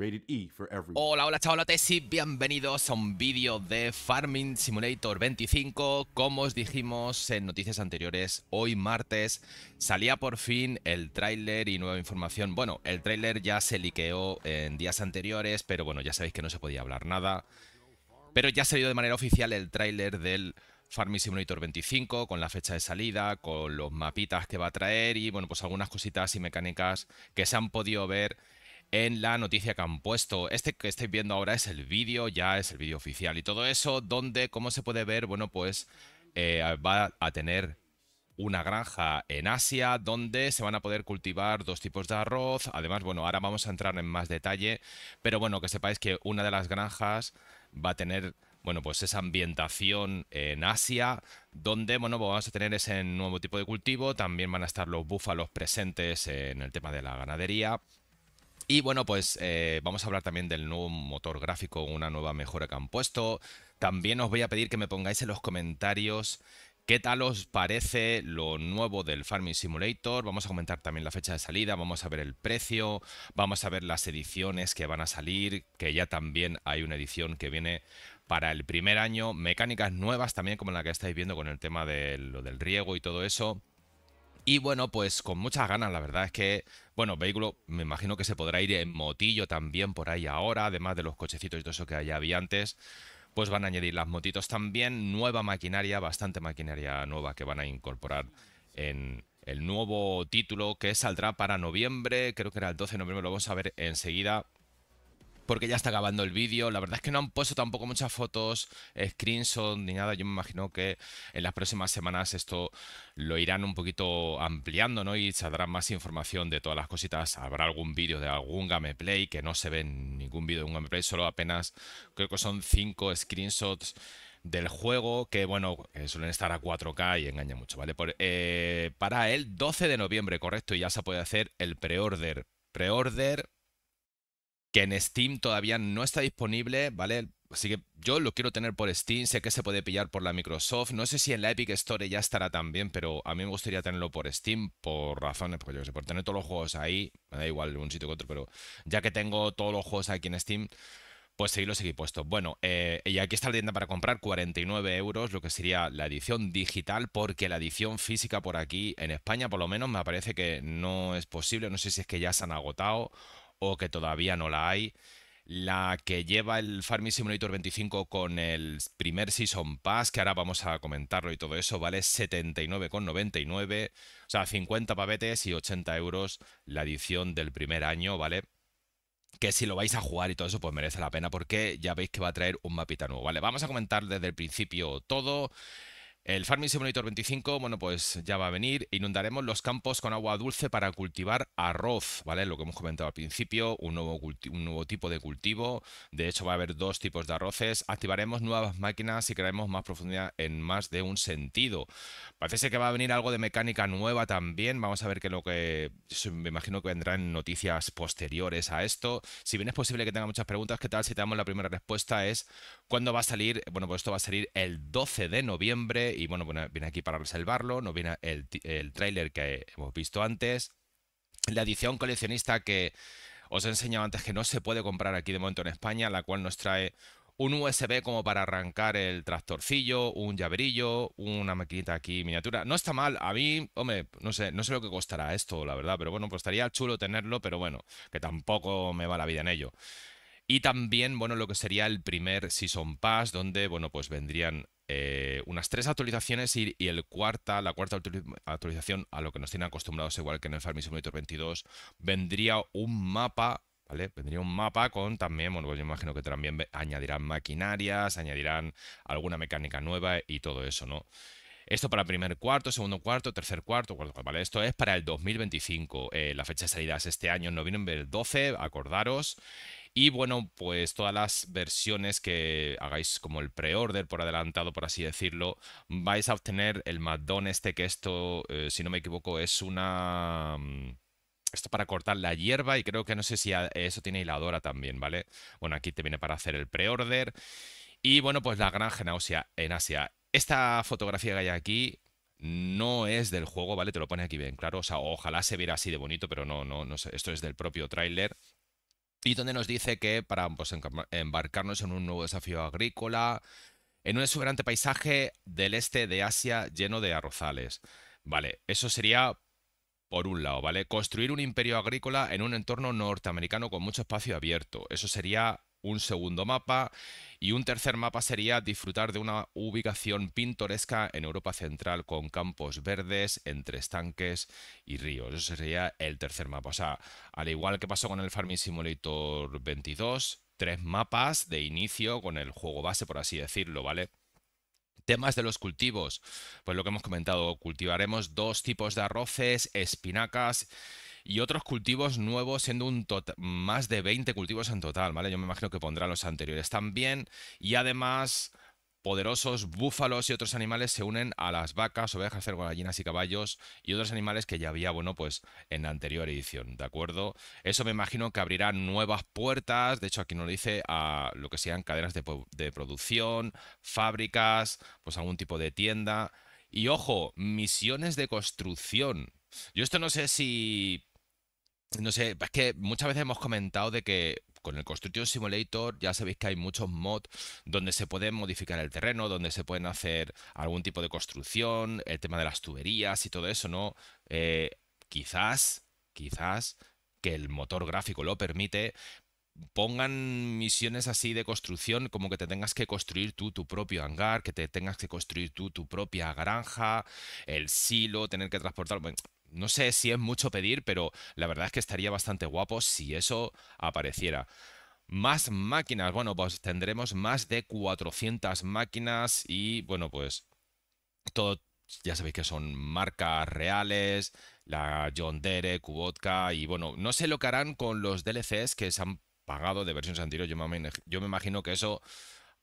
Rated E Hola, hola bienvenidos a un vídeo de Farming Simulator 25. Como os dijimos en noticias anteriores, hoy martes salía por fin el tráiler y nueva información. Bueno, el tráiler ya se liqueó en días anteriores, pero bueno, ya sabéis que no se podía hablar nada. Pero ya se salido de manera oficial el tráiler del Farming Simulator 25 con la fecha de salida, con los mapitas que va a traer y bueno, pues algunas cositas y mecánicas que se han podido ver en la noticia que han puesto. Este que estáis viendo ahora es el vídeo, ya es el vídeo oficial y todo eso, donde, como se puede ver, bueno, pues eh, va a tener una granja en Asia donde se van a poder cultivar dos tipos de arroz. Además, bueno, ahora vamos a entrar en más detalle, pero bueno, que sepáis que una de las granjas va a tener bueno, pues esa ambientación en Asia, donde, bueno, pues, vamos a tener ese nuevo tipo de cultivo, también van a estar los búfalos presentes en el tema de la ganadería, y bueno, pues eh, vamos a hablar también del nuevo motor gráfico, una nueva mejora que han puesto. También os voy a pedir que me pongáis en los comentarios qué tal os parece lo nuevo del Farming Simulator. Vamos a comentar también la fecha de salida, vamos a ver el precio, vamos a ver las ediciones que van a salir, que ya también hay una edición que viene para el primer año. Mecánicas nuevas también, como la que estáis viendo con el tema de lo del riego y todo eso. Y bueno, pues con muchas ganas, la verdad es que, bueno, vehículo, me imagino que se podrá ir en motillo también por ahí ahora, además de los cochecitos y todo eso que allá había antes. Pues van a añadir las motitos también, nueva maquinaria, bastante maquinaria nueva que van a incorporar en el nuevo título que saldrá para noviembre, creo que era el 12 de noviembre, lo vamos a ver enseguida porque ya está acabando el vídeo. La verdad es que no han puesto tampoco muchas fotos, eh, screenshots ni nada. Yo me imagino que en las próximas semanas esto lo irán un poquito ampliando, ¿no? Y saldrán más información de todas las cositas. Habrá algún vídeo de algún gameplay que no se ve en ningún vídeo de un gameplay, solo apenas creo que son cinco screenshots del juego que bueno suelen estar a 4K y engaña mucho vale eh, para el 12 de noviembre correcto y ya se puede hacer el pre-order pre-order que en Steam todavía no está disponible, ¿vale? Así que yo lo quiero tener por Steam, sé que se puede pillar por la Microsoft, no sé si en la Epic Store ya estará también, pero a mí me gustaría tenerlo por Steam por razones, porque yo sé, por tener todos los juegos ahí, me da igual un sitio que otro, pero ya que tengo todos los juegos aquí en Steam, pues seguirlo seguí puesto. Bueno, eh, y aquí está la tienda para comprar, 49 euros, lo que sería la edición digital, porque la edición física por aquí, en España por lo menos, me parece que no es posible, no sé si es que ya se han agotado o que todavía no la hay. La que lleva el Farming Simulator 25 con el primer Season Pass, que ahora vamos a comentarlo y todo eso, vale 79,99, o sea, 50 pavetes y 80 euros la edición del primer año, ¿vale? que si lo vais a jugar y todo eso, pues merece la pena porque ya veis que va a traer un mapita nuevo, ¿vale? Vamos a comentar desde el principio todo, el Farming Simulator 25, bueno, pues ya va a venir. Inundaremos los campos con agua dulce para cultivar arroz, ¿vale? Lo que hemos comentado al principio, un nuevo, tipo de cultivo. De hecho, va a haber dos tipos de arroces. Activaremos nuevas máquinas y crearemos más profundidad en más de un sentido. Parece que va a venir algo de mecánica nueva también. Vamos a ver qué lo que... Me imagino que vendrán noticias posteriores a esto. Si bien es posible que tenga muchas preguntas, ¿qué tal si te damos la primera respuesta? Es, ¿cuándo va a salir? Bueno, pues esto va a salir el 12 de noviembre y bueno, viene aquí para reservarlo, nos viene el, el tráiler que hemos visto antes, la edición coleccionista que os he enseñado antes que no se puede comprar aquí de momento en España, la cual nos trae un USB como para arrancar el tractorcillo, un llaverillo, una maquinita aquí miniatura. No está mal, a mí, hombre, no sé, no sé lo que costará esto, la verdad, pero bueno, pues estaría chulo tenerlo, pero bueno, que tampoco me va la vida en ello. Y también, bueno, lo que sería el primer Season Pass, donde, bueno, pues vendrían eh, unas tres actualizaciones y, el cuarta, la cuarta actualización, a lo que nos tienen acostumbrados, igual que en el Farming Simulator 22, vendría un mapa ¿Vale? Vendría un mapa con también, bueno, pues yo imagino que también añadirán maquinarias, añadirán alguna mecánica nueva y todo eso, ¿no? Esto para primer cuarto, segundo cuarto, tercer cuarto, cuarto, cuarto, ¿vale? Esto es para el 2025. Eh, la fecha de salida es este año, noviembre del 12, acordaros. Y bueno, pues todas las versiones que hagáis como el pre-order por adelantado, por así decirlo, vais a obtener el Maddon este, que esto, eh, si no me equivoco, es una... Mm, esto para cortar la hierba y creo que no sé si eso tiene hiladora también, ¿vale? Bueno, aquí te viene para hacer el pre-order. Y bueno, pues la granja en Asia, en Asia. Esta fotografía que hay aquí no es del juego, ¿vale? Te lo pone aquí bien claro. O sea, ojalá se viera así de bonito, pero no, no, no. Esto es del propio tráiler y donde nos dice que para pues, embarcarnos en un nuevo desafío agrícola, en un exuberante paisaje del este de Asia lleno de arrozales. Vale, eso sería por un lado, ¿vale? Construir un imperio agrícola en un entorno norteamericano con mucho espacio abierto. Eso sería un segundo mapa y un tercer mapa sería disfrutar de una ubicación pintoresca en Europa Central con campos verdes entre estanques y ríos. Eso sería el tercer mapa. O sea, al igual que pasó con el Farming Simulator 22, tres mapas de inicio con el juego base, por así decirlo, ¿vale? Temas de los cultivos. Pues lo que hemos comentado, cultivaremos dos tipos de arroces, espinacas y otros cultivos nuevos, siendo un tota-, más de 20 cultivos en total, ¿vale? Yo me imagino que pondrá los anteriores también. Y además, poderosos búfalos y otros animales se unen a las vacas, ovejas, gallinas y caballos y otros animales que ya había, bueno, pues en la anterior edición, ¿de acuerdo? Eso me imagino que abrirá nuevas puertas, de hecho aquí nos lo dice a lo que sean cadenas de, de producción, fábricas, pues algún tipo de tienda. Y ojo, misiones de construcción. Yo esto no sé si no sé, es que muchas veces hemos comentado de que con el Construction Simulator ya sabéis que hay muchos mods donde se puede modificar el terreno, donde se pueden hacer algún tipo de construcción, el tema de las tuberías y todo eso, ¿no? Eh, quizás, quizás que el motor gráfico lo permite, pongan misiones así de construcción, como que te tengas que construir tú tu propio hangar, que te tengas que construir tú tu propia granja, el silo, tener que transportar no sé si es mucho pedir, pero la verdad es que estaría bastante guapo si eso apareciera. Más máquinas, bueno, pues tendremos más de 400 máquinas y bueno, pues todo, ya sabéis que son marcas reales, la John Dere, Kubotka y bueno, no sé lo que harán con los DLCs que se han pagado de versiones anteriores, yo me, yo me imagino que eso...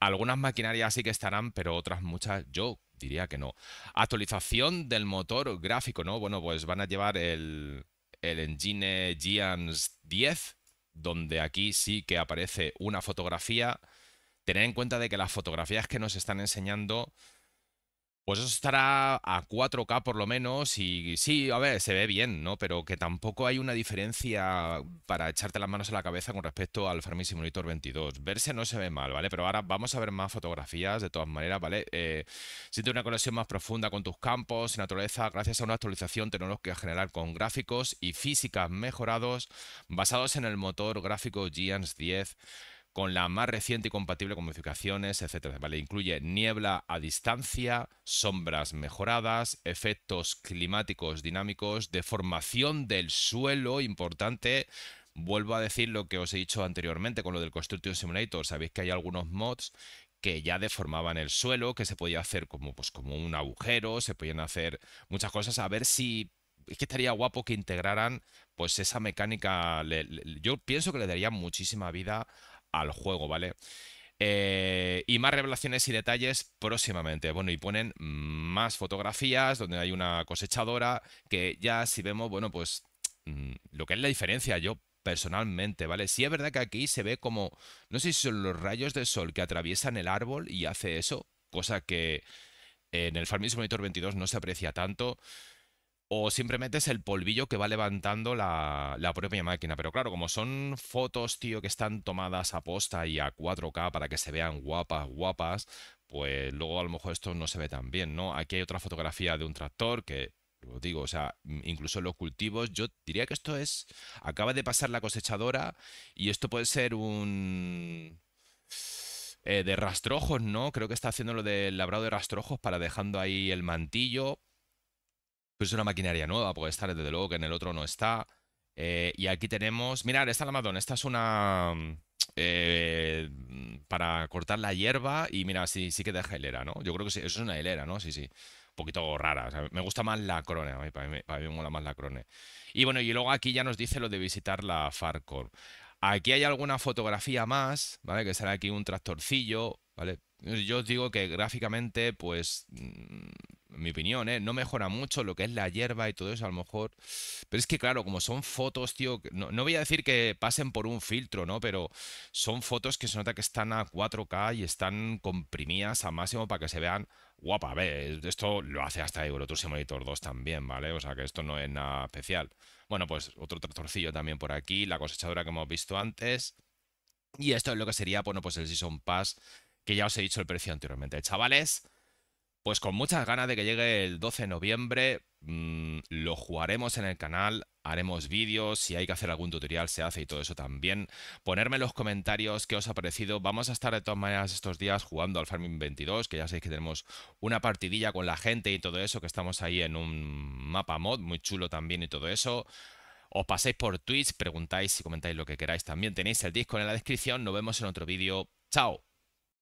Algunas maquinarias sí que estarán, pero otras muchas yo diría que no. Actualización del motor gráfico, ¿no? Bueno, pues van a llevar el, Engine Giants 10, donde aquí sí que aparece una fotografía. Tener en cuenta de que las fotografías que nos están enseñando pues eso estará a 4K por lo menos y sí, a ver, se ve bien, ¿no? Pero que tampoco hay una diferencia para echarte las manos a la cabeza con respecto al Fermi Simulator 22. Verse no se ve mal, ¿vale? Pero ahora vamos a ver más fotografías de todas maneras, ¿vale? Eh, siente una conexión más profunda con tus campos y naturaleza gracias a una actualización tecnológica generar con gráficos y físicas mejorados basados en el motor gráfico Giants 10 con la más reciente y compatible con modificaciones, etcétera. ¿vale? Incluye niebla a distancia, sombras mejoradas, efectos climáticos dinámicos, deformación del suelo, importante. Vuelvo a decir lo que os he dicho anteriormente con lo del Construction Simulator. Sabéis que hay algunos mods que ya deformaban el suelo, que se podía hacer como, pues, como un agujero, se podían hacer muchas cosas. A ver si es que estaría guapo que integraran pues esa mecánica. yo pienso que le daría muchísima vida al juego, ¿vale? Eh, y más revelaciones y detalles próximamente. Bueno, y ponen más fotografías donde hay una cosechadora que ya si vemos, bueno, pues mm, lo que es la diferencia, yo personalmente, ¿vale? Sí es verdad que aquí se ve como, no sé si son los rayos de sol que atraviesan el árbol y hace eso, cosa que en el Farming Monitor 22 no se aprecia tanto o simplemente es el polvillo que va levantando la, propia máquina. Pero claro, como son fotos, tío, que están tomadas a posta y a 4K para que se vean guapas, guapas, pues luego a lo mejor esto no se ve tan bien, ¿no? Aquí hay otra fotografía de un tractor que lo digo, o sea, incluso en los cultivos, yo diría que esto es, acaba de pasar la cosechadora y esto puede ser un... Eh, de rastrojos, ¿no? Creo que está haciendo lo del labrado de rastrojos para dejando ahí el mantillo pues es una maquinaria nueva, puede estar desde luego que en el otro no está. Eh, y aquí tenemos. Mirad, esta es la Madonna, esta es una. Mm, eh, para cortar la hierba. Y mira, sí, sí que deja hilera, ¿no? Yo creo que sí, eso es una hilera, ¿no? Sí, sí. Un poquito rara. me gusta más la crone. A mí, para, mí, me mola más la crone. Y bueno, y luego aquí ya nos dice lo de visitar la Farcor. Aquí hay alguna fotografía más, ¿vale? Que será aquí un tractorcillo, ¿vale? Yo os digo que gráficamente, pues mm, mi opinión, ¿eh? no mejora mucho lo que es la hierba y todo eso, a lo mejor. Pero es que, claro, como son fotos, tío, no, voy a decir que pasen por un filtro, ¿no? Pero son fotos que se nota que están a 4K y están comprimidas a máximo para que se vean guapa. ver, esto lo hace hasta Eurotour monitor 2 también, ¿vale? O sea que esto no es nada especial. Bueno, pues otro tractorcillo también por aquí, la cosechadora que hemos visto antes. Y esto es lo que sería, bueno, pues el Season Pass, que ya os he dicho el precio anteriormente. Chavales. Pues con muchas ganas de que llegue el 12 de noviembre, mm, lo jugaremos en el canal, haremos vídeos, si hay que hacer algún tutorial se hace y todo eso también. Ponerme en los comentarios qué os ha parecido. Vamos a estar de todas maneras estos días jugando al Farming 22, que ya sabéis que tenemos una partidilla con la gente y todo eso, que estamos ahí en un mapa mod muy chulo también y todo eso. Os paséis por Twitch, preguntáis y comentáis lo que queráis también. Tenéis el disco en la descripción, nos vemos en otro vídeo. ¡Chao!